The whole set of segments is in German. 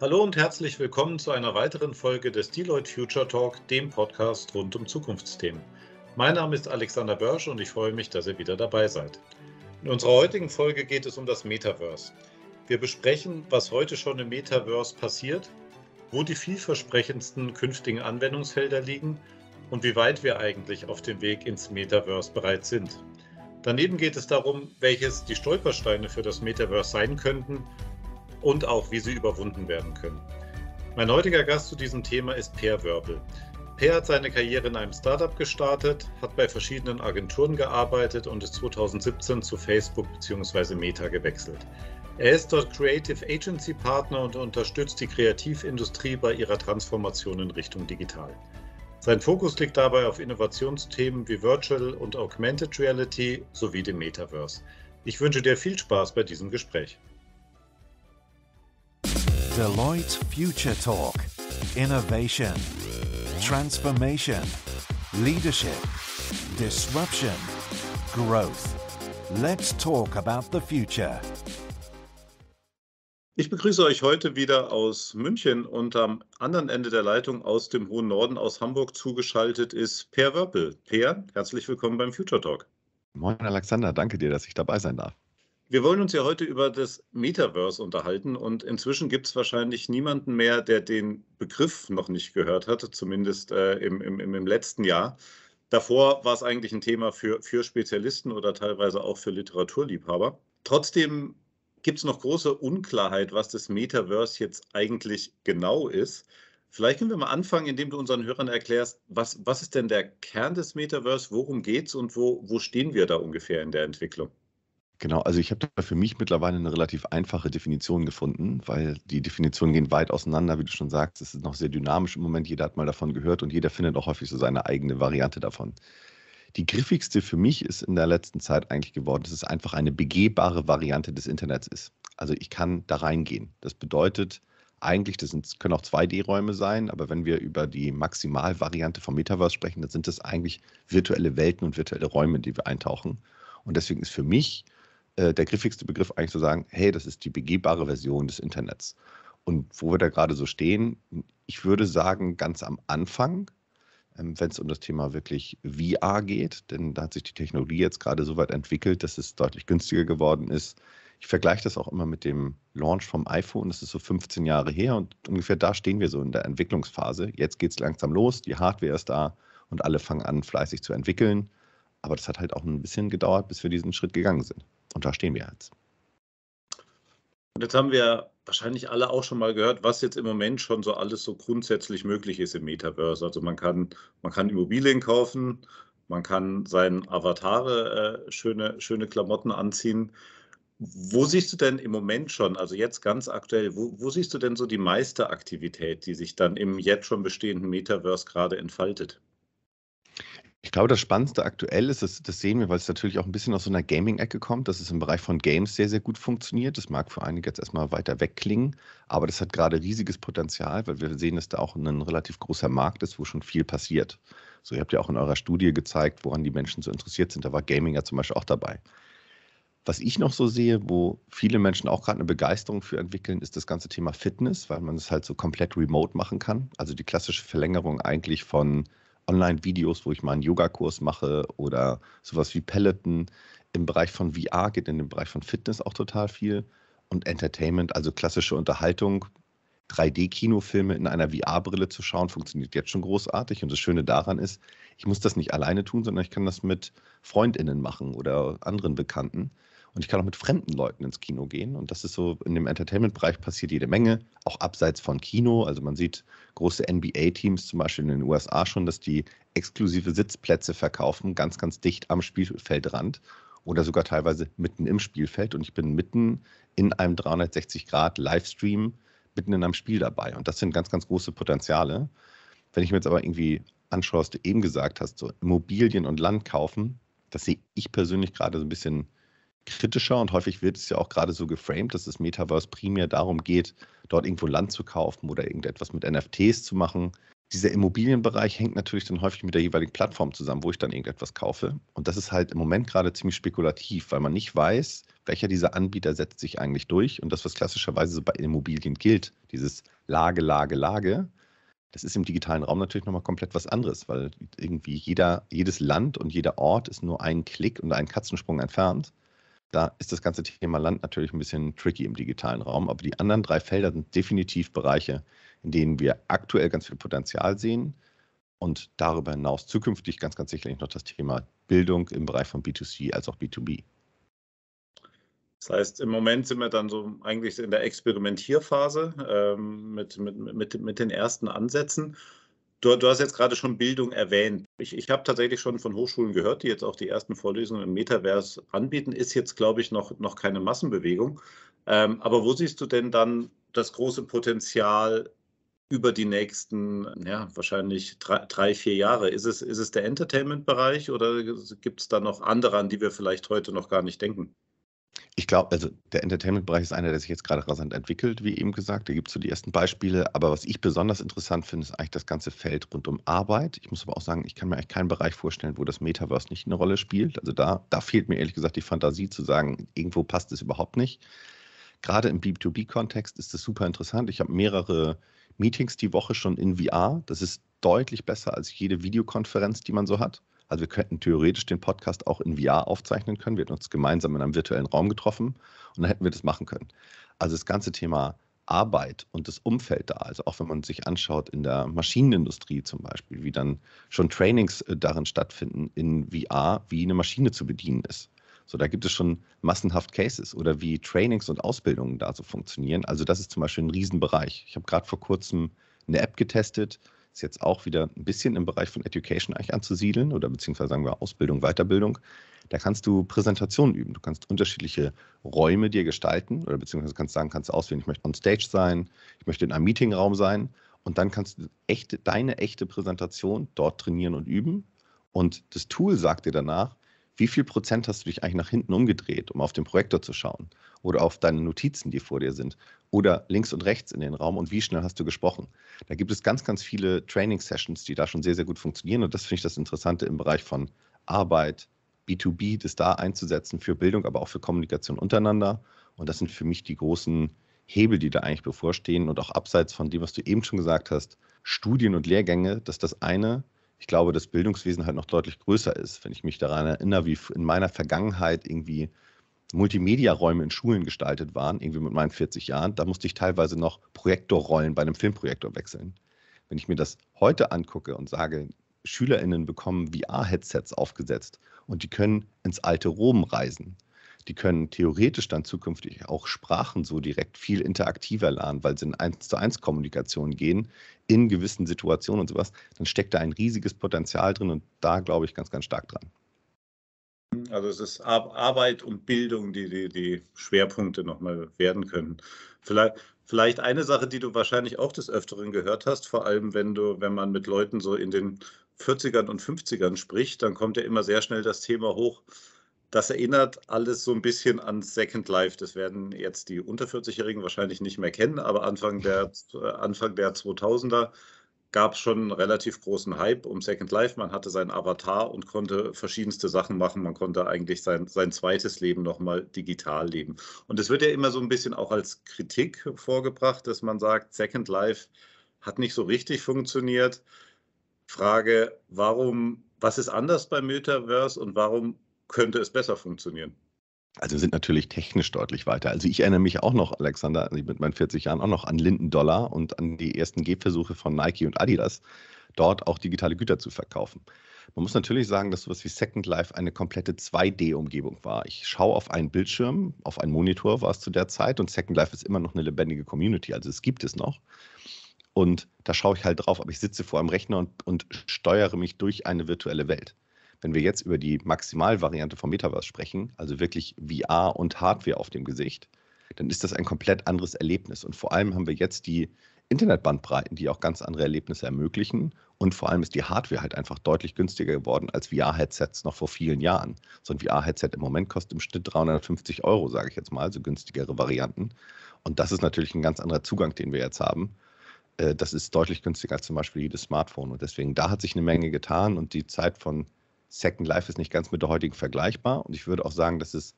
Hallo und herzlich willkommen zu einer weiteren Folge des Deloitte Future Talk, dem Podcast rund um Zukunftsthemen. Mein Name ist Alexander Börsch und ich freue mich, dass ihr wieder dabei seid. In unserer heutigen Folge geht es um das Metaverse. Wir besprechen, was heute schon im Metaverse passiert, wo die vielversprechendsten künftigen Anwendungsfelder liegen und wie weit wir eigentlich auf dem Weg ins Metaverse bereits sind. Daneben geht es darum, welches die Stolpersteine für das Metaverse sein könnten und auch, wie sie überwunden werden können. Mein heutiger Gast zu diesem Thema ist Per Wörbel. Per hat seine Karriere in einem Startup gestartet, hat bei verschiedenen Agenturen gearbeitet und ist 2017 zu Facebook bzw. Meta gewechselt. Er ist dort Creative Agency Partner und unterstützt die Kreativindustrie bei ihrer Transformation in Richtung digital. Sein Fokus liegt dabei auf Innovationsthemen wie Virtual und Augmented Reality sowie dem Metaverse. Ich wünsche dir viel Spaß bei diesem Gespräch. Deloitte Future Talk. Innovation. Transformation. Leadership. Disruption. Growth. Let's talk about the future. Ich begrüße euch heute wieder aus München und am anderen Ende der Leitung aus dem hohen Norden aus Hamburg zugeschaltet ist Per Wörpel. Per, herzlich willkommen beim Future Talk. Moin Alexander, danke dir, dass ich dabei sein darf. Wir wollen uns ja heute über das Metaverse unterhalten und inzwischen gibt es wahrscheinlich niemanden mehr, der den Begriff noch nicht gehört hat, zumindest äh, im, im, im letzten Jahr. Davor war es eigentlich ein Thema für, für Spezialisten oder teilweise auch für Literaturliebhaber. Trotzdem gibt es noch große Unklarheit, was das Metaverse jetzt eigentlich genau ist. Vielleicht können wir mal anfangen, indem du unseren Hörern erklärst, was, was ist denn der Kern des Metaverse, worum geht es und wo, wo stehen wir da ungefähr in der Entwicklung? Genau, also ich habe da für mich mittlerweile eine relativ einfache Definition gefunden, weil die Definitionen gehen weit auseinander, wie du schon sagst. Es ist noch sehr dynamisch im Moment, jeder hat mal davon gehört und jeder findet auch häufig so seine eigene Variante davon. Die griffigste für mich ist in der letzten Zeit eigentlich geworden, dass es einfach eine begehbare Variante des Internets ist. Also ich kann da reingehen. Das bedeutet eigentlich, das sind, können auch 2D-Räume sein, aber wenn wir über die Maximalvariante vom Metaverse sprechen, dann sind das eigentlich virtuelle Welten und virtuelle Räume, in die wir eintauchen. Und deswegen ist für mich äh, der griffigste Begriff eigentlich zu sagen, hey, das ist die begehbare Version des Internets. Und wo wir da gerade so stehen, ich würde sagen, ganz am Anfang, ähm, wenn es um das Thema wirklich VR geht, denn da hat sich die Technologie jetzt gerade so weit entwickelt, dass es deutlich günstiger geworden ist. Ich vergleiche das auch immer mit dem Launch vom iPhone, das ist so 15 Jahre her und ungefähr da stehen wir so in der Entwicklungsphase. Jetzt geht es langsam los, die Hardware ist da und alle fangen an, fleißig zu entwickeln. Aber das hat halt auch ein bisschen gedauert, bis wir diesen Schritt gegangen sind. Und da stehen wir jetzt. Und jetzt haben wir wahrscheinlich alle auch schon mal gehört, was jetzt im Moment schon so alles so grundsätzlich möglich ist im Metaverse. Also man kann, man kann Immobilien kaufen, man kann seinen Avatare äh, schöne, schöne Klamotten anziehen. Wo siehst du denn im Moment schon, also jetzt ganz aktuell, wo, wo siehst du denn so die meiste Aktivität, die sich dann im jetzt schon bestehenden Metaverse gerade entfaltet? Ich glaube, das Spannendste aktuell ist, das, das sehen wir, weil es natürlich auch ein bisschen aus so einer Gaming-Ecke kommt, dass es im Bereich von Games sehr, sehr gut funktioniert. Das mag für einige jetzt erstmal weiter wegklingen, aber das hat gerade riesiges Potenzial, weil wir sehen, dass da auch ein relativ großer Markt ist, wo schon viel passiert. So, ihr habt ja auch in eurer Studie gezeigt, woran die Menschen so interessiert sind. Da war Gaming ja zum Beispiel auch dabei. Was ich noch so sehe, wo viele Menschen auch gerade eine Begeisterung für entwickeln, ist das ganze Thema Fitness, weil man es halt so komplett remote machen kann. Also die klassische Verlängerung eigentlich von Online-Videos, wo ich mal einen Yogakurs mache oder sowas wie Peloton. Im Bereich von VR geht in dem Bereich von Fitness auch total viel. Und Entertainment, also klassische Unterhaltung, 3D-Kinofilme in einer VR-Brille zu schauen, funktioniert jetzt schon großartig. Und das Schöne daran ist, ich muss das nicht alleine tun, sondern ich kann das mit FreundInnen machen oder anderen Bekannten. Und ich kann auch mit fremden Leuten ins Kino gehen. Und das ist so, in dem Entertainment-Bereich passiert jede Menge, auch abseits von Kino. Also man sieht große NBA-Teams zum Beispiel in den USA schon, dass die exklusive Sitzplätze verkaufen, ganz, ganz dicht am Spielfeldrand oder sogar teilweise mitten im Spielfeld. Und ich bin mitten in einem 360-Grad-Livestream, mitten in einem Spiel dabei. Und das sind ganz, ganz große Potenziale. Wenn ich mir jetzt aber irgendwie anschaue, was du eben gesagt hast, so Immobilien und Land kaufen, das sehe ich persönlich gerade so ein bisschen kritischer und häufig wird es ja auch gerade so geframed, dass das Metaverse primär darum geht, dort irgendwo Land zu kaufen oder irgendetwas mit NFTs zu machen. Dieser Immobilienbereich hängt natürlich dann häufig mit der jeweiligen Plattform zusammen, wo ich dann irgendetwas kaufe. Und das ist halt im Moment gerade ziemlich spekulativ, weil man nicht weiß, welcher dieser Anbieter setzt sich eigentlich durch. Und das, was klassischerweise so bei Immobilien gilt, dieses Lage, Lage, Lage, das ist im digitalen Raum natürlich nochmal komplett was anderes, weil irgendwie jeder, jedes Land und jeder Ort ist nur einen Klick und einen Katzensprung entfernt. Da ist das ganze Thema Land natürlich ein bisschen tricky im digitalen Raum, aber die anderen drei Felder sind definitiv Bereiche, in denen wir aktuell ganz viel Potenzial sehen und darüber hinaus zukünftig ganz, ganz sicherlich noch das Thema Bildung im Bereich von B2C als auch B2B. Das heißt, im Moment sind wir dann so eigentlich in der Experimentierphase ähm, mit, mit, mit, mit den ersten Ansätzen. Du, du, hast jetzt gerade schon Bildung erwähnt. Ich, ich habe tatsächlich schon von Hochschulen gehört, die jetzt auch die ersten Vorlesungen im Metaverse anbieten. Ist jetzt, glaube ich, noch, noch keine Massenbewegung. Ähm, aber wo siehst du denn dann das große Potenzial über die nächsten, ja, wahrscheinlich drei, drei vier Jahre? Ist es, ist es der Entertainment-Bereich oder gibt es da noch andere, an die wir vielleicht heute noch gar nicht denken? Ich glaube, also der Entertainment-Bereich ist einer, der sich jetzt gerade rasant entwickelt, wie eben gesagt. Da gibt es so die ersten Beispiele. Aber was ich besonders interessant finde, ist eigentlich das ganze Feld rund um Arbeit. Ich muss aber auch sagen, ich kann mir eigentlich keinen Bereich vorstellen, wo das Metaverse nicht eine Rolle spielt. Also da, da fehlt mir ehrlich gesagt die Fantasie zu sagen, irgendwo passt es überhaupt nicht. Gerade im B2B-Kontext ist das super interessant. Ich habe mehrere Meetings die Woche schon in VR. Das ist deutlich besser als jede Videokonferenz, die man so hat. Also wir könnten theoretisch den Podcast auch in VR aufzeichnen können. Wir hätten uns gemeinsam in einem virtuellen Raum getroffen und dann hätten wir das machen können. Also das ganze Thema Arbeit und das Umfeld da. Also auch wenn man sich anschaut in der Maschinenindustrie zum Beispiel, wie dann schon Trainings äh, darin stattfinden in VR, wie eine Maschine zu bedienen ist. So, da gibt es schon massenhaft Cases oder wie Trainings und Ausbildungen da so funktionieren. Also das ist zum Beispiel ein Riesenbereich. Ich habe gerade vor kurzem eine App getestet, ist jetzt auch wieder ein bisschen im Bereich von Education eigentlich anzusiedeln oder beziehungsweise sagen wir Ausbildung, Weiterbildung. Da kannst du Präsentationen üben. Du kannst unterschiedliche Räume dir gestalten oder beziehungsweise kannst sagen, kannst du auswählen, ich möchte on Stage sein, ich möchte in einem Meetingraum sein und dann kannst du echte, deine echte Präsentation dort trainieren und üben. Und das Tool sagt dir danach, wie viel Prozent hast du dich eigentlich nach hinten umgedreht, um auf den Projektor zu schauen oder auf deine Notizen, die vor dir sind oder links und rechts in den Raum und wie schnell hast du gesprochen? Da gibt es ganz, ganz viele Training-Sessions, die da schon sehr, sehr gut funktionieren und das finde ich das Interessante im Bereich von Arbeit, B2B, das da einzusetzen für Bildung, aber auch für Kommunikation untereinander und das sind für mich die großen Hebel, die da eigentlich bevorstehen und auch abseits von dem, was du eben schon gesagt hast, Studien und Lehrgänge, dass das eine ich glaube, das Bildungswesen halt noch deutlich größer ist. Wenn ich mich daran erinnere, wie in meiner Vergangenheit irgendwie Multimedia-Räume in Schulen gestaltet waren, irgendwie mit meinen 40 Jahren, da musste ich teilweise noch Projektorrollen bei einem Filmprojektor wechseln. Wenn ich mir das heute angucke und sage, SchülerInnen bekommen VR-Headsets aufgesetzt und die können ins alte Rom reisen die können theoretisch dann zukünftig auch Sprachen so direkt viel interaktiver lernen, weil sie in 1 zu 1 Kommunikation gehen, in gewissen Situationen und sowas. Dann steckt da ein riesiges Potenzial drin und da glaube ich ganz, ganz stark dran. Also es ist Arbeit und Bildung, die die, die Schwerpunkte nochmal werden können. Vielleicht, vielleicht eine Sache, die du wahrscheinlich auch des Öfteren gehört hast, vor allem wenn du, wenn man mit Leuten so in den 40ern und 50ern spricht, dann kommt ja immer sehr schnell das Thema hoch. Das erinnert alles so ein bisschen an Second Life. Das werden jetzt die unter 40-Jährigen wahrscheinlich nicht mehr kennen, aber Anfang der, äh, Anfang der 2000er gab es schon einen relativ großen Hype um Second Life. Man hatte seinen Avatar und konnte verschiedenste Sachen machen. Man konnte eigentlich sein, sein zweites Leben nochmal digital leben. Und es wird ja immer so ein bisschen auch als Kritik vorgebracht, dass man sagt, Second Life hat nicht so richtig funktioniert. Frage, warum, was ist anders beim Metaverse und warum könnte es besser funktionieren. Also sind natürlich technisch deutlich weiter. Also ich erinnere mich auch noch, Alexander, also mit meinen 40 Jahren auch noch an Linden Dollar und an die ersten Gehversuche von Nike und Adidas, dort auch digitale Güter zu verkaufen. Man muss natürlich sagen, dass sowas wie Second Life eine komplette 2D-Umgebung war. Ich schaue auf einen Bildschirm, auf einen Monitor war es zu der Zeit und Second Life ist immer noch eine lebendige Community, also es gibt es noch. Und da schaue ich halt drauf, aber ich sitze vor einem Rechner und, und steuere mich durch eine virtuelle Welt wenn wir jetzt über die Maximalvariante vom Metaverse sprechen, also wirklich VR und Hardware auf dem Gesicht, dann ist das ein komplett anderes Erlebnis. Und vor allem haben wir jetzt die Internetbandbreiten, die auch ganz andere Erlebnisse ermöglichen. Und vor allem ist die Hardware halt einfach deutlich günstiger geworden als VR-Headsets noch vor vielen Jahren. So ein VR-Headset im Moment kostet im Schnitt 350 Euro, sage ich jetzt mal, so günstigere Varianten. Und das ist natürlich ein ganz anderer Zugang, den wir jetzt haben. Äh, das ist deutlich günstiger als zum Beispiel jedes Smartphone. Und deswegen, da hat sich eine Menge getan und die Zeit von Second Life ist nicht ganz mit der heutigen vergleichbar. Und ich würde auch sagen, dass es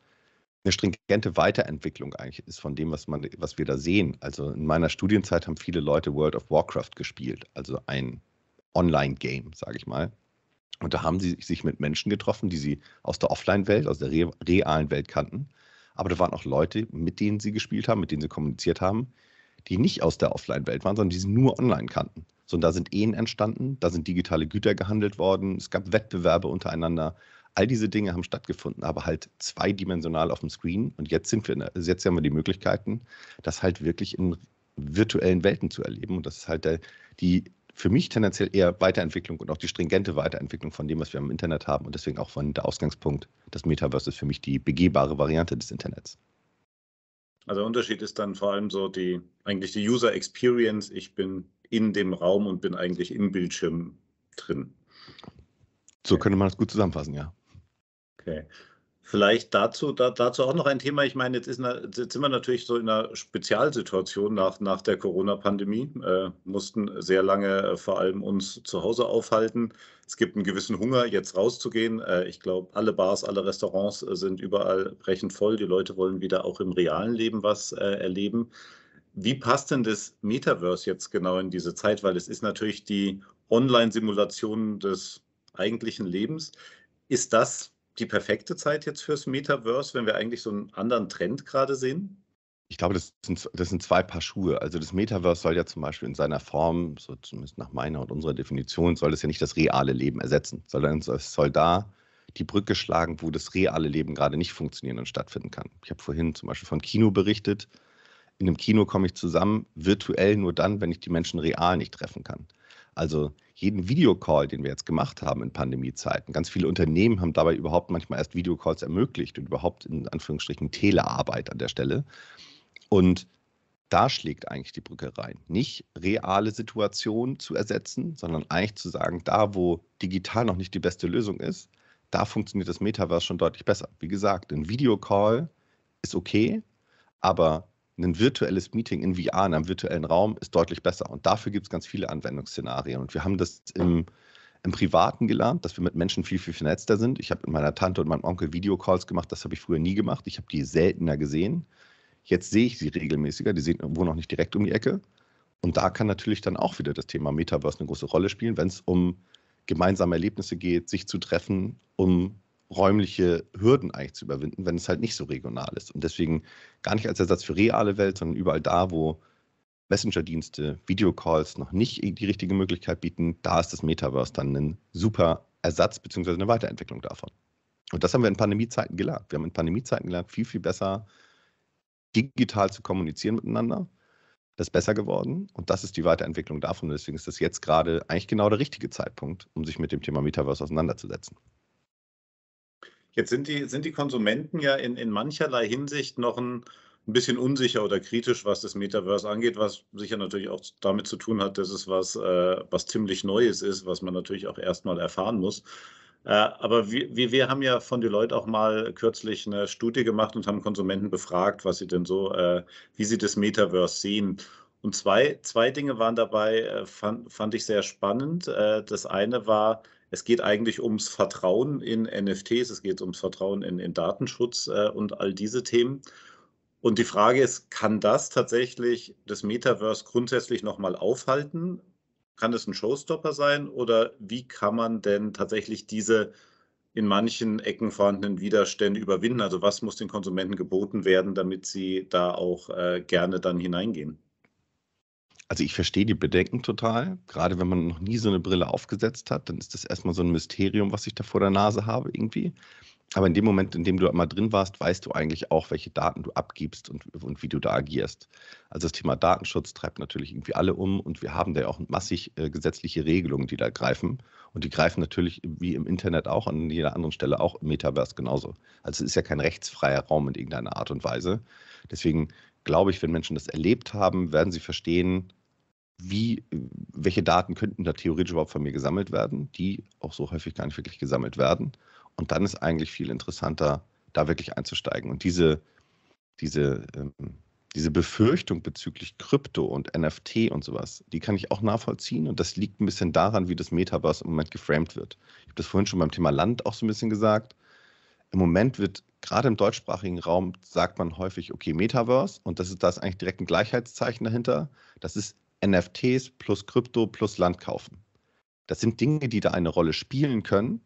eine stringente Weiterentwicklung eigentlich ist von dem, was, man, was wir da sehen. Also in meiner Studienzeit haben viele Leute World of Warcraft gespielt, also ein Online-Game, sage ich mal. Und da haben sie sich mit Menschen getroffen, die sie aus der Offline-Welt, aus der realen Welt kannten. Aber da waren auch Leute, mit denen sie gespielt haben, mit denen sie kommuniziert haben, die nicht aus der Offline-Welt waren, sondern die sie nur online kannten sondern da sind Ehen entstanden, da sind digitale Güter gehandelt worden, es gab Wettbewerbe untereinander. All diese Dinge haben stattgefunden, aber halt zweidimensional auf dem Screen. Und jetzt, sind wir, jetzt haben wir die Möglichkeiten, das halt wirklich in virtuellen Welten zu erleben. Und das ist halt der, die für mich tendenziell eher Weiterentwicklung und auch die stringente Weiterentwicklung von dem, was wir im Internet haben. Und deswegen auch von der Ausgangspunkt, das Metaverse ist für mich die begehbare Variante des Internets. Also der Unterschied ist dann vor allem so die, eigentlich die User Experience. Ich bin in dem Raum und bin eigentlich im Bildschirm drin. So könnte man das gut zusammenfassen, ja. Okay. Vielleicht dazu, da, dazu auch noch ein Thema. Ich meine, jetzt, ist jetzt sind wir natürlich so in einer Spezialsituation nach, nach der Corona-Pandemie, äh, mussten sehr lange äh, vor allem uns zu Hause aufhalten. Es gibt einen gewissen Hunger, jetzt rauszugehen. Äh, ich glaube, alle Bars, alle Restaurants äh, sind überall brechend voll. Die Leute wollen wieder auch im realen Leben was äh, erleben. Wie passt denn das Metaverse jetzt genau in diese Zeit? Weil es ist natürlich die Online-Simulation des eigentlichen Lebens. Ist das die perfekte Zeit jetzt fürs Metaverse, wenn wir eigentlich so einen anderen Trend gerade sehen? Ich glaube, das sind, das sind zwei Paar Schuhe. Also das Metaverse soll ja zum Beispiel in seiner Form, so zumindest nach meiner und unserer Definition, soll es ja nicht das reale Leben ersetzen, sondern es soll da die Brücke schlagen, wo das reale Leben gerade nicht funktionieren und stattfinden kann. Ich habe vorhin zum Beispiel von Kino berichtet in einem Kino komme ich zusammen virtuell nur dann, wenn ich die Menschen real nicht treffen kann. Also jeden Videocall, den wir jetzt gemacht haben in Pandemiezeiten, ganz viele Unternehmen haben dabei überhaupt manchmal erst Videocalls ermöglicht und überhaupt in Anführungsstrichen Telearbeit an der Stelle. Und da schlägt eigentlich die Brücke rein. Nicht reale Situationen zu ersetzen, sondern eigentlich zu sagen, da wo digital noch nicht die beste Lösung ist, da funktioniert das Metaverse schon deutlich besser. Wie gesagt, ein Videocall ist okay, aber ein virtuelles Meeting in VR in einem virtuellen Raum ist deutlich besser. Und dafür gibt es ganz viele Anwendungsszenarien. Und wir haben das im, im Privaten gelernt, dass wir mit Menschen viel, viel vernetzter sind. Ich habe mit meiner Tante und meinem Onkel Videocalls gemacht. Das habe ich früher nie gemacht. Ich habe die seltener gesehen. Jetzt sehe ich sie regelmäßiger. Die sehen, irgendwo noch nicht direkt um die Ecke. Und da kann natürlich dann auch wieder das Thema Metaverse eine große Rolle spielen, wenn es um gemeinsame Erlebnisse geht, sich zu treffen, um räumliche Hürden eigentlich zu überwinden, wenn es halt nicht so regional ist. Und deswegen gar nicht als Ersatz für reale Welt, sondern überall da, wo Messenger-Dienste, Videocalls noch nicht die richtige Möglichkeit bieten, da ist das Metaverse dann ein super Ersatz bzw. eine Weiterentwicklung davon. Und das haben wir in Pandemiezeiten gelernt. Wir haben in Pandemiezeiten gelernt, viel, viel besser digital zu kommunizieren miteinander. Das ist besser geworden und das ist die Weiterentwicklung davon. Und Deswegen ist das jetzt gerade eigentlich genau der richtige Zeitpunkt, um sich mit dem Thema Metaverse auseinanderzusetzen. Jetzt sind die, sind die Konsumenten ja in, in mancherlei Hinsicht noch ein, ein bisschen unsicher oder kritisch, was das Metaverse angeht, was sicher natürlich auch damit zu tun hat, dass es was, äh, was ziemlich Neues ist, was man natürlich auch erstmal erfahren muss. Äh, aber wir, wir haben ja von Deloitte auch mal kürzlich eine Studie gemacht und haben Konsumenten befragt, was sie denn so, äh, wie sie das Metaverse sehen. Und zwei, zwei Dinge waren dabei, äh, fand, fand ich sehr spannend. Äh, das eine war, es geht eigentlich ums Vertrauen in NFTs, es geht ums Vertrauen in, in Datenschutz äh, und all diese Themen. Und die Frage ist, kann das tatsächlich das Metaverse grundsätzlich nochmal aufhalten? Kann es ein Showstopper sein oder wie kann man denn tatsächlich diese in manchen Ecken vorhandenen Widerstände überwinden? Also was muss den Konsumenten geboten werden, damit sie da auch äh, gerne dann hineingehen? also ich verstehe die Bedenken total. Gerade wenn man noch nie so eine Brille aufgesetzt hat, dann ist das erstmal so ein Mysterium, was ich da vor der Nase habe irgendwie. Aber in dem Moment, in dem du mal drin warst, weißt du eigentlich auch, welche Daten du abgibst und, und wie du da agierst. Also das Thema Datenschutz treibt natürlich irgendwie alle um und wir haben da ja auch massig äh, gesetzliche Regelungen, die da greifen. Und die greifen natürlich wie im Internet auch an jeder anderen Stelle auch im Metaverse genauso. Also es ist ja kein rechtsfreier Raum in irgendeiner Art und Weise. Deswegen glaube ich, wenn Menschen das erlebt haben, werden sie verstehen, wie, welche Daten könnten da theoretisch überhaupt von mir gesammelt werden, die auch so häufig gar nicht wirklich gesammelt werden. Und dann ist eigentlich viel interessanter, da wirklich einzusteigen. Und diese, diese, ähm, diese Befürchtung bezüglich Krypto und NFT und sowas, die kann ich auch nachvollziehen. Und das liegt ein bisschen daran, wie das Metaverse im Moment geframed wird. Ich habe das vorhin schon beim Thema Land auch so ein bisschen gesagt. Im Moment wird gerade im deutschsprachigen Raum sagt man häufig, okay, Metaverse und das ist da ist eigentlich direkt ein Gleichheitszeichen dahinter. Das ist NFTs plus Krypto plus Land kaufen. Das sind Dinge, die da eine Rolle spielen können,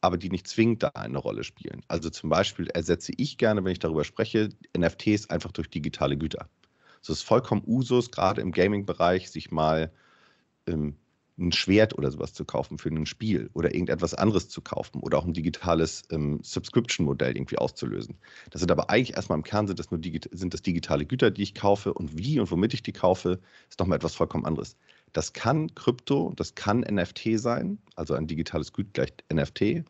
aber die nicht zwingend da eine Rolle spielen. Also zum Beispiel ersetze ich gerne, wenn ich darüber spreche, NFTs einfach durch digitale Güter. Es ist vollkommen Usus, gerade im Gaming-Bereich, sich mal ähm, ein Schwert oder sowas zu kaufen für ein Spiel oder irgendetwas anderes zu kaufen oder auch ein digitales ähm, Subscription-Modell irgendwie auszulösen. Das sind aber eigentlich erstmal im Kern sind das nur sind das digitale Güter, die ich kaufe und wie und womit ich die kaufe, ist nochmal etwas vollkommen anderes. Das kann Krypto, das kann NFT sein, also ein digitales Gut gleich NFT.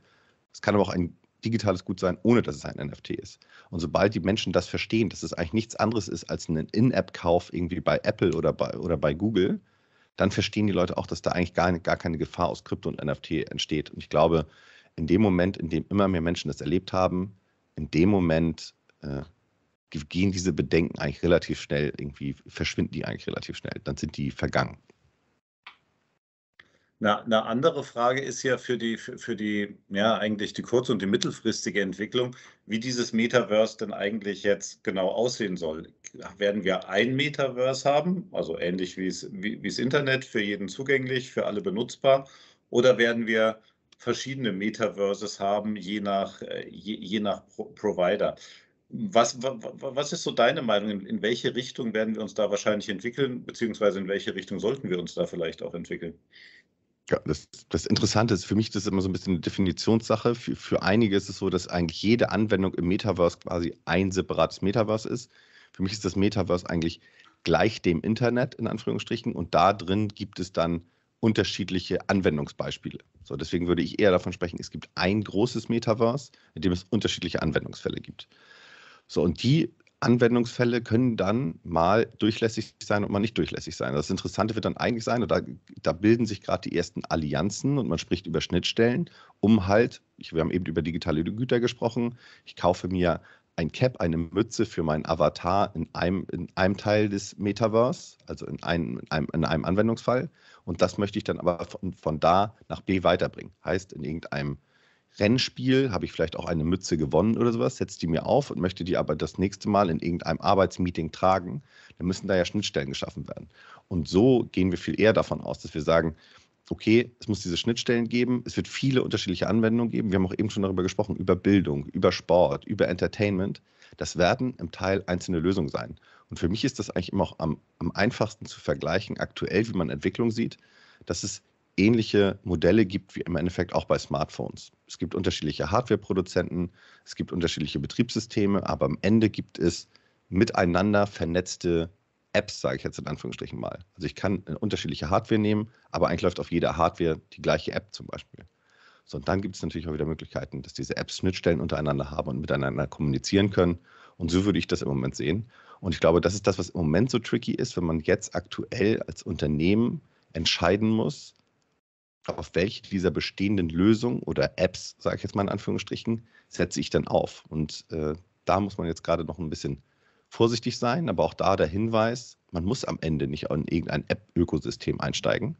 Es kann aber auch ein digitales Gut sein, ohne dass es ein NFT ist. Und sobald die Menschen das verstehen, dass es eigentlich nichts anderes ist als ein In-App-Kauf irgendwie bei Apple oder bei, oder bei Google, dann verstehen die Leute auch, dass da eigentlich gar, gar keine Gefahr aus Krypto und NFT entsteht. Und ich glaube, in dem Moment, in dem immer mehr Menschen das erlebt haben, in dem Moment äh, gehen diese Bedenken eigentlich relativ schnell, irgendwie verschwinden die eigentlich relativ schnell. Dann sind die vergangen. Eine, eine andere Frage ist ja für die, für, die, ja, eigentlich die kurz- und die mittelfristige Entwicklung, wie dieses Metaverse denn eigentlich jetzt genau aussehen soll. Werden wir ein Metaverse haben, also ähnlich wie es, wie, das Internet, für jeden zugänglich, für alle benutzbar, oder werden wir verschiedene Metaverses haben, je nach, je, je nach Pro Provider? Was, was, ist so deine Meinung? In welche Richtung werden wir uns da wahrscheinlich entwickeln, beziehungsweise in welche Richtung sollten wir uns da vielleicht auch entwickeln? Ja, das, das Interessante ist, für mich das ist immer so ein bisschen eine Definitionssache. Für, für einige ist es so, dass eigentlich jede Anwendung im Metaverse quasi ein separates Metaverse ist. Für mich ist das Metaverse eigentlich gleich dem Internet in Anführungsstrichen und da drin gibt es dann unterschiedliche Anwendungsbeispiele. So, deswegen würde ich eher davon sprechen, es gibt ein großes Metaverse, in dem es unterschiedliche Anwendungsfälle gibt. So, und die Anwendungsfälle können dann mal durchlässig sein und mal nicht durchlässig sein. Das Interessante wird dann eigentlich sein, oder da, da bilden sich gerade die ersten Allianzen und man spricht über Schnittstellen, um halt, ich, wir haben eben über digitale Güter gesprochen, ich kaufe mir ein Cap, eine Mütze für meinen Avatar in einem, in einem Teil des Metaverse, also in einem, in einem, in einem Anwendungsfall. Und das möchte ich dann aber von, von da nach B weiterbringen. Heißt, in irgendeinem Rennspiel habe ich vielleicht auch eine Mütze gewonnen oder sowas, setze die mir auf und möchte die aber das nächste Mal in irgendeinem Arbeitsmeeting tragen, dann müssen da ja Schnittstellen geschaffen werden. Und so gehen wir viel eher davon aus, dass wir sagen, okay, es muss diese Schnittstellen geben, es wird viele unterschiedliche Anwendungen geben. Wir haben auch eben schon darüber gesprochen, über Bildung, über Sport, über Entertainment. Das werden im Teil einzelne Lösungen sein. Und für mich ist das eigentlich immer auch am, am einfachsten zu vergleichen, aktuell, wie man Entwicklung sieht, dass es ähnliche Modelle gibt wie im Endeffekt auch bei Smartphones. Es gibt unterschiedliche Hardwareproduzenten, es gibt unterschiedliche Betriebssysteme, aber am Ende gibt es miteinander vernetzte Apps, sage ich jetzt in Anführungsstrichen mal. Also ich kann unterschiedliche Hardware nehmen, aber eigentlich läuft auf jeder Hardware die gleiche App zum Beispiel. So, und dann gibt es natürlich auch wieder Möglichkeiten, dass diese Apps Schnittstellen untereinander haben und miteinander kommunizieren können. Und so würde ich das im Moment sehen. Und ich glaube, das ist das, was im Moment so tricky ist, wenn man jetzt aktuell als Unternehmen entscheiden muss, auf welche dieser bestehenden Lösungen oder Apps, sage ich jetzt mal in Anführungsstrichen, setze ich dann auf? Und äh, da muss man jetzt gerade noch ein bisschen vorsichtig sein, aber auch da der Hinweis, man muss am Ende nicht in irgendein App-Ökosystem einsteigen,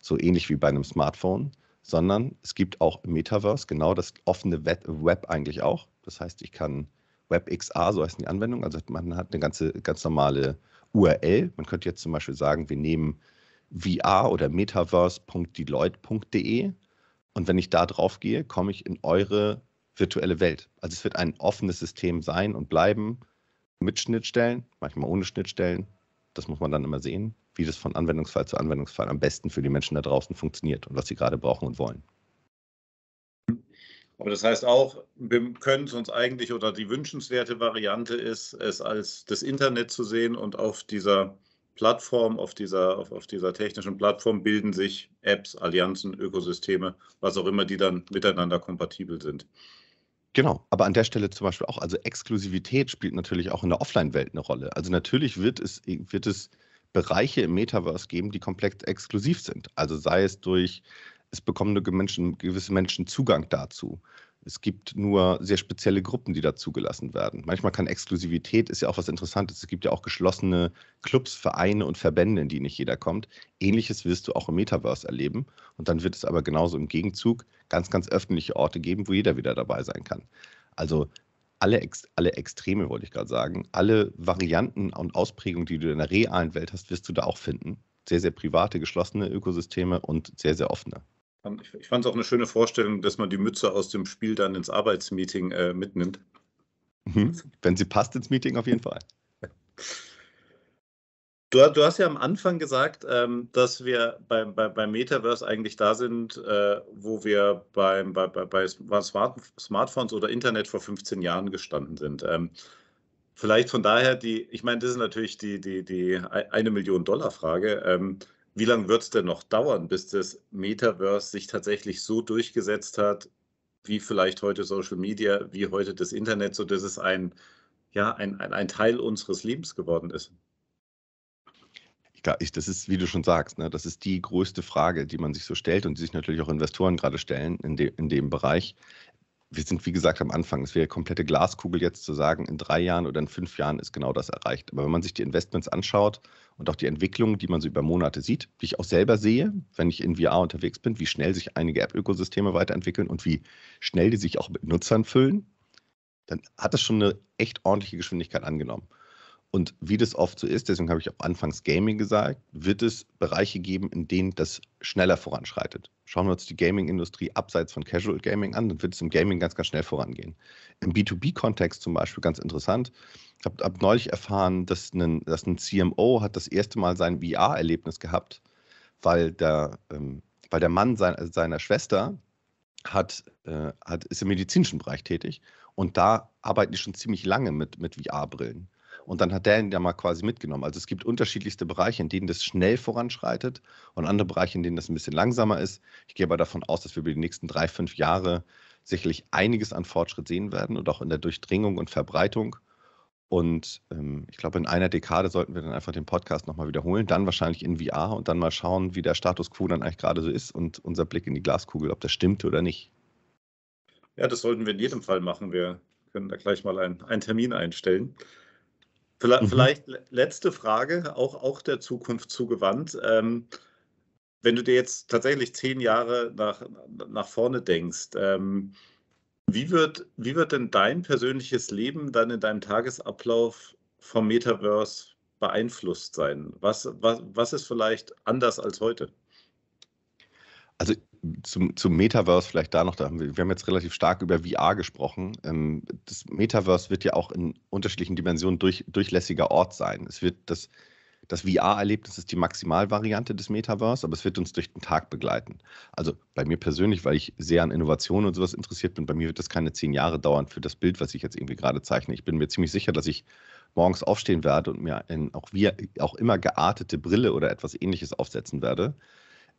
so ähnlich wie bei einem Smartphone, sondern es gibt auch im Metaverse genau das offene Web, Web eigentlich auch. Das heißt, ich kann WebXA, so heißt die Anwendung, also man hat eine ganze, ganz normale URL. Man könnte jetzt zum Beispiel sagen, wir nehmen VR oder metaverse.deloitte.de. Und wenn ich da drauf gehe, komme ich in eure virtuelle Welt. Also es wird ein offenes System sein und bleiben mit Schnittstellen, manchmal ohne Schnittstellen. Das muss man dann immer sehen, wie das von Anwendungsfall zu Anwendungsfall am besten für die Menschen da draußen funktioniert und was sie gerade brauchen und wollen. Aber das heißt auch, wir können es uns eigentlich oder die wünschenswerte Variante ist, es als das Internet zu sehen und auf dieser Plattform, auf dieser, auf, auf dieser technischen Plattform bilden sich Apps, Allianzen, Ökosysteme, was auch immer, die dann miteinander kompatibel sind. Genau, aber an der Stelle zum Beispiel auch, also Exklusivität spielt natürlich auch in der Offline-Welt eine Rolle. Also natürlich wird es, wird es Bereiche im Metaverse geben, die komplett exklusiv sind. Also sei es durch, es bekommen nur Menschen, gewisse Menschen Zugang dazu. Es gibt nur sehr spezielle Gruppen, die da zugelassen werden. Manchmal kann Exklusivität, ist ja auch was Interessantes. Es gibt ja auch geschlossene Clubs, Vereine und Verbände, in die nicht jeder kommt. Ähnliches wirst du auch im Metaverse erleben. Und dann wird es aber genauso im Gegenzug ganz, ganz öffentliche Orte geben, wo jeder wieder dabei sein kann. Also alle, Ex alle Extreme, wollte ich gerade sagen, alle Varianten und Ausprägungen, die du in der realen Welt hast, wirst du da auch finden. Sehr, sehr private, geschlossene Ökosysteme und sehr, sehr offene. Ich, fand es auch eine schöne Vorstellung, dass man die Mütze aus dem Spiel dann ins Arbeitsmeeting äh, mitnimmt. Mhm. Wenn sie passt ins Meeting, auf jeden Fall. Du, du, hast ja am Anfang gesagt, ähm, dass wir beim, bei, beim Metaverse eigentlich da sind, äh, wo wir beim, bei, bei, bei Smart, Smartphones oder Internet vor 15 Jahren gestanden sind. Ähm, vielleicht von daher die, ich meine, das ist natürlich die, die, die e-, eine Million Dollar Frage. Ähm, wie lange wird es denn noch dauern, bis das Metaverse sich tatsächlich so durchgesetzt hat, wie vielleicht heute Social Media, wie heute das Internet, sodass es ein, ja, ein, ein, ein Teil unseres Lebens geworden ist? Ich, das ist, wie du schon sagst, ne, das ist die größte Frage, die man sich so stellt und die sich natürlich auch Investoren gerade stellen in, de, in dem Bereich wir sind, wie gesagt, am Anfang. Es wäre komplette Glaskugel jetzt zu sagen, in drei Jahren oder in fünf Jahren ist genau das erreicht. Aber wenn man sich die Investments anschaut und auch die Entwicklung, die man so über Monate sieht, die ich auch selber sehe, wenn ich in VR unterwegs bin, wie schnell sich einige App-Ökosysteme weiterentwickeln und wie schnell die sich auch mit Nutzern füllen, dann hat das schon eine echt ordentliche Geschwindigkeit angenommen. Und wie das oft so ist, deswegen habe ich auch anfangs Gaming gesagt, wird es Bereiche geben, in denen das schneller voranschreitet. Schauen wir uns die Gaming-Industrie abseits von Casual Gaming an, dann wird es im Gaming ganz, ganz schnell vorangehen. Im B2B-Kontext zum Beispiel ganz interessant. Ich habe ab neulich erfahren, dass ein, dass ein CMO hat das erste Mal sein VR-Erlebnis gehabt, weil der, ähm, weil der Mann sein, also seiner Schwester hat, äh, hat, ist im medizinischen Bereich tätig und da arbeiten die schon ziemlich lange mit, mit VR-Brillen. Und dann hat der ihn ja mal quasi mitgenommen. Also es gibt unterschiedlichste Bereiche, in denen das schnell voranschreitet und andere Bereiche, in denen das ein bisschen langsamer ist. Ich gehe aber davon aus, dass wir über die nächsten drei, fünf Jahre sicherlich einiges an Fortschritt sehen werden und auch in der Durchdringung und Verbreitung. Und ähm, ich glaube, in einer Dekade sollten wir dann einfach den Podcast nochmal wiederholen, dann wahrscheinlich in VR und dann mal schauen, wie der Status quo dann eigentlich gerade so ist und unser Blick in die Glaskugel, ob das stimmt oder nicht. Ja, das sollten wir in jedem Fall machen. Wir können da gleich mal einen, einen Termin einstellen. Mhm. Vielleicht, mhm. letzte Frage, auch, auch der Zukunft zugewandt. Ähm, wenn du dir jetzt tatsächlich zehn Jahre nach, nach vorne denkst, ähm, wie, wird, wie wird denn dein persönliches Leben dann in deinem Tagesablauf vom Metaverse beeinflusst sein? Was, was, was ist vielleicht anders als heute? Also zum, zum Metaverse vielleicht da noch, da haben wir, wir haben jetzt relativ stark über VR gesprochen. Ähm, das Metaverse wird ja auch in unterschiedlichen Dimensionen durch, durchlässiger Ort sein. Es wird das, das VR-Erlebnis ist die Maximalvariante des Metaverse, aber es wird uns durch den Tag begleiten. Also bei mir persönlich, weil ich sehr an Innovationen und sowas interessiert bin, bei mir wird das keine zehn Jahre dauern für das Bild, was ich jetzt irgendwie gerade zeichne. Ich bin mir ziemlich sicher, dass ich morgens aufstehen werde und mir in, auch, wir, auch immer geartete Brille oder etwas ähnliches aufsetzen werde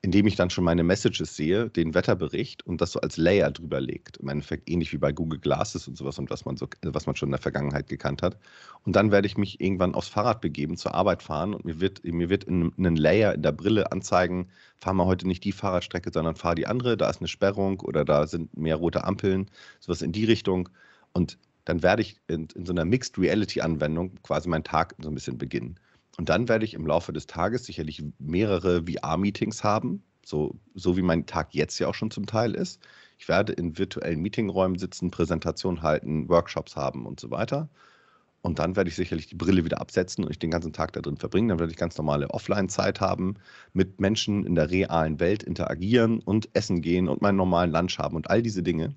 indem ich dann schon meine Messages sehe, den Wetterbericht und das so als Layer drüber legt. Im Endeffekt ähnlich wie bei Google Glasses und sowas und was man so, äh, was man schon in der Vergangenheit gekannt hat. Und dann werde ich mich irgendwann aufs Fahrrad begeben, zur Arbeit fahren und mir wird, mir wird in, einen Layer in der Brille anzeigen, fahr mal heute nicht die Fahrradstrecke, sondern fahr die andere, da ist eine Sperrung oder da sind mehr rote Ampeln, sowas in die Richtung. Und dann werde ich in, in so einer Mixed Reality Anwendung quasi meinen Tag so ein bisschen beginnen. Und dann werde ich im Laufe des Tages sicherlich mehrere VR-Meetings haben, so, so wie mein Tag jetzt ja auch schon zum Teil ist. Ich werde in virtuellen Meetingräumen sitzen, Präsentationen halten, Workshops haben und so weiter. Und dann werde ich sicherlich die Brille wieder absetzen und ich den ganzen Tag da drin verbringen. Dann werde ich ganz normale Offline-Zeit haben, mit Menschen in der realen Welt interagieren und essen gehen und meinen normalen Lunch haben und all diese Dinge.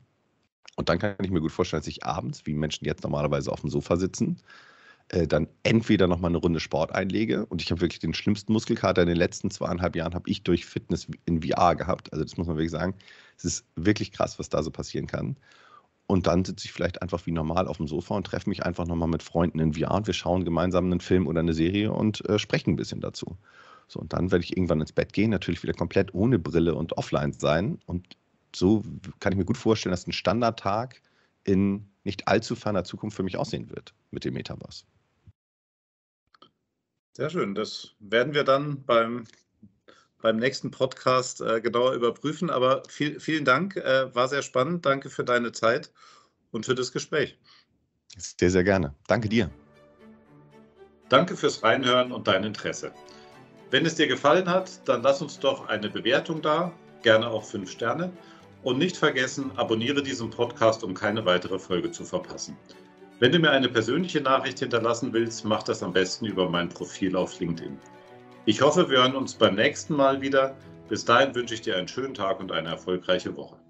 Und dann kann ich mir gut vorstellen, dass ich abends, wie Menschen jetzt normalerweise auf dem Sofa sitzen, äh, dann entweder nochmal eine Runde Sport einlege und ich habe wirklich den schlimmsten Muskelkater in den letzten zweieinhalb Jahren habe ich durch Fitness in VR gehabt. Also das muss man wirklich sagen. Es ist wirklich krass, was da so passieren kann. Und dann sitze ich vielleicht einfach wie normal auf dem Sofa und treffe mich einfach nochmal mit Freunden in VR und wir schauen gemeinsam einen Film oder eine Serie und äh, sprechen ein bisschen dazu. So, und dann werde ich irgendwann ins Bett gehen, natürlich wieder komplett ohne Brille und offline sein. Und so kann ich mir gut vorstellen, dass ein Standardtag in nicht allzu ferner Zukunft für mich aussehen wird mit dem Metaverse. Sehr schön. Das werden wir dann beim, beim nächsten Podcast äh, genauer überprüfen. Aber viel, vielen Dank. Äh, war sehr spannend. Danke für deine Zeit und für das Gespräch. Sehr, sehr gerne. Danke dir. Danke fürs Reinhören und dein Interesse. Wenn es dir gefallen hat, dann lass uns doch eine Bewertung da, gerne auch fünf Sterne. Und nicht vergessen, abonniere diesen Podcast, um keine weitere Folge zu verpassen. Wenn du mir eine persönliche Nachricht hinterlassen willst, mach das am besten über mein Profil auf LinkedIn. Ich hoffe, wir hören uns beim nächsten Mal wieder. Bis dahin wünsche ich dir einen schönen Tag und eine erfolgreiche Woche.